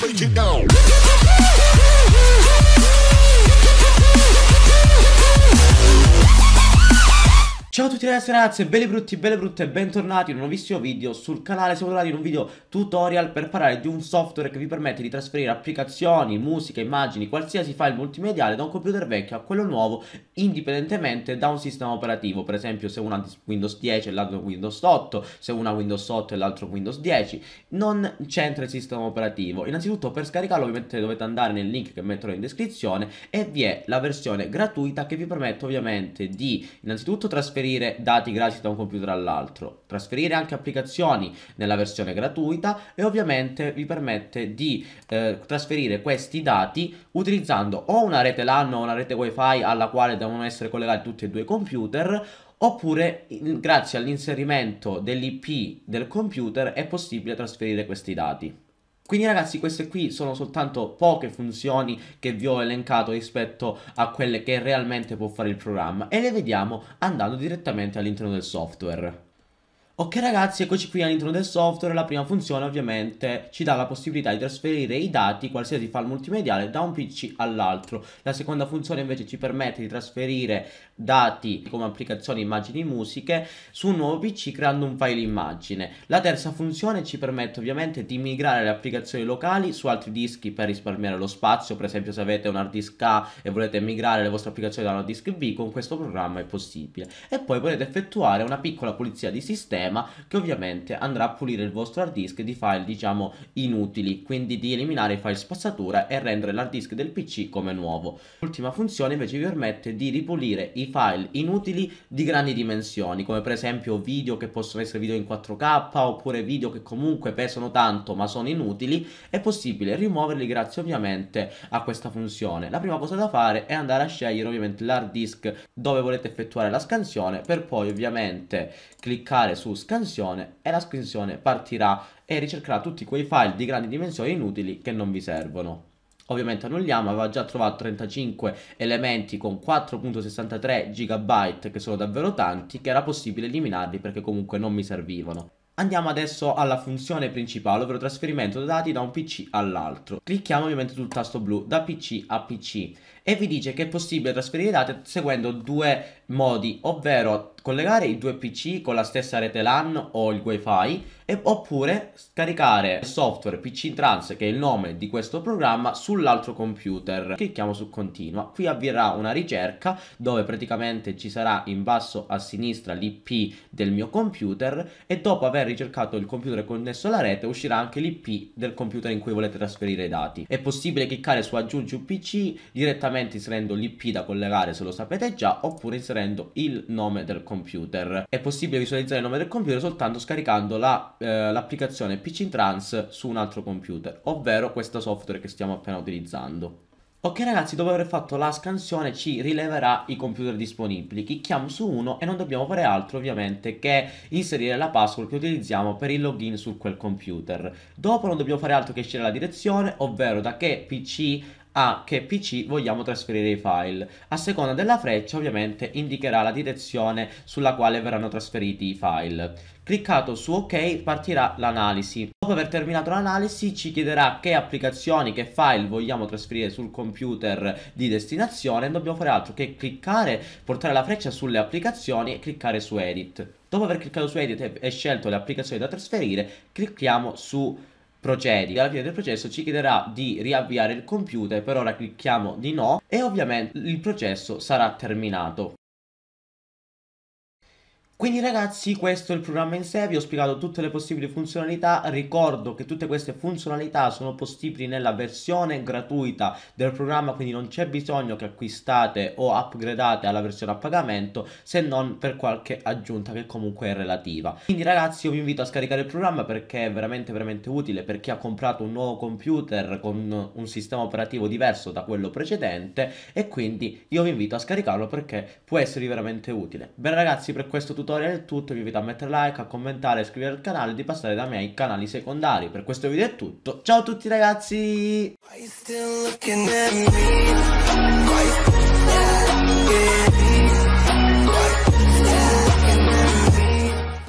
break it down. Ciao a tutti ragazzi e ragazze, belli brutti, belle brutte bentornati in un nuovissimo video sul canale Siamo tornati in un video tutorial per parlare di un software che vi permette di trasferire applicazioni, musica, immagini, qualsiasi file multimediale da un computer vecchio a quello nuovo indipendentemente da un sistema operativo per esempio se una Windows 10 e l'altro Windows 8 se una Windows 8 e l'altro Windows 10 non c'entra il sistema operativo innanzitutto per scaricarlo ovviamente dovete andare nel link che metterò in descrizione e vi è la versione gratuita che vi permette ovviamente di innanzitutto trasferire trasferire dati gratis da un computer all'altro, trasferire anche applicazioni nella versione gratuita e ovviamente vi permette di eh, trasferire questi dati utilizzando o una rete LAN o una rete wifi alla quale devono essere collegati tutti e due i computer oppure grazie all'inserimento dell'IP del computer è possibile trasferire questi dati. Quindi ragazzi queste qui sono soltanto poche funzioni che vi ho elencato rispetto a quelle che realmente può fare il programma e le vediamo andando direttamente all'interno del software. Ok ragazzi, eccoci qui all'interno del software, la prima funzione ovviamente ci dà la possibilità di trasferire i dati, qualsiasi file multimediale, da un PC all'altro. La seconda funzione invece ci permette di trasferire dati come applicazioni, immagini, musiche su un nuovo PC creando un file immagine. La terza funzione ci permette ovviamente di migrare le applicazioni locali su altri dischi per risparmiare lo spazio, per esempio se avete un hard disk A e volete migrare le vostre applicazioni da un hard disk B, con questo programma è possibile. E poi potete effettuare una piccola pulizia di sistema sistema che ovviamente andrà a pulire il vostro hard disk di file diciamo inutili, quindi di eliminare i file spazzatura e rendere l'hard disk del PC come nuovo. L'ultima funzione invece vi permette di ripulire i file inutili di grandi dimensioni, come per esempio video che possono essere video in 4K oppure video che comunque pesano tanto ma sono inutili, è possibile rimuoverli grazie ovviamente a questa funzione. La prima cosa da fare è andare a scegliere ovviamente l'hard disk dove volete effettuare la scansione per poi ovviamente cliccare su scansione e la scansione partirà e ricercherà tutti quei file di grandi dimensioni inutili che non vi servono ovviamente annulliamo, aveva già trovato 35 elementi con 4.63 GB che sono davvero tanti, che era possibile eliminarli perché comunque non mi servivano. Andiamo adesso alla funzione principale, ovvero trasferimento dati da un PC all'altro. Clicchiamo ovviamente sul tasto blu da PC a PC e vi dice che è possibile trasferire i dati seguendo due modi, ovvero collegare i due PC con la stessa rete LAN o il WiFi e, oppure scaricare il software PC Trans che è il nome di questo programma sull'altro computer. Clicchiamo su continua. Qui avvierà una ricerca dove praticamente ci sarà in basso a sinistra l'IP del mio computer e dopo aver ricercato il computer connesso alla rete uscirà anche l'IP del computer in cui volete trasferire i dati. È possibile cliccare su aggiungi un PC direttamente direttamente inserendo l'IP da collegare se lo sapete già oppure inserendo il nome del computer. È possibile visualizzare il nome del computer soltanto scaricando l'applicazione la, eh, PC Trans su un altro computer, ovvero questo software che stiamo appena utilizzando. Ok ragazzi, dopo aver fatto la scansione ci rileverà i computer disponibili, clicchiamo su uno e non dobbiamo fare altro ovviamente che inserire la password che utilizziamo per il login su quel computer. Dopo non dobbiamo fare altro che scegliere la direzione, ovvero da che PC a che PC vogliamo trasferire i file. A seconda della freccia ovviamente indicherà la direzione sulla quale verranno trasferiti i file. Cliccato su ok partirà l'analisi. Dopo aver terminato l'analisi ci chiederà che applicazioni, che file vogliamo trasferire sul computer di destinazione. Non dobbiamo fare altro che cliccare, portare la freccia sulle applicazioni e cliccare su edit. Dopo aver cliccato su edit e scelto le applicazioni da trasferire clicchiamo su procedi. Alla fine del processo ci chiederà di riavviare il computer, per ora clicchiamo di no e ovviamente il processo sarà terminato. Quindi ragazzi questo è il programma in sé, vi ho spiegato tutte le possibili funzionalità, ricordo che tutte queste funzionalità sono possibili nella versione gratuita del programma, quindi non c'è bisogno che acquistate o upgradate alla versione a pagamento se non per qualche aggiunta che comunque è relativa. Quindi ragazzi io vi invito a scaricare il programma perché è veramente veramente utile per chi ha comprato un nuovo computer con un sistema operativo diverso da quello precedente e quindi io vi invito a scaricarlo perché può essere veramente utile. Bene ragazzi per questo tutto tutorial è tutto, vi invito a mettere like, a commentare, a iscrivervi al canale e di passare da me ai canali secondari. Per questo video è tutto, ciao a tutti ragazzi!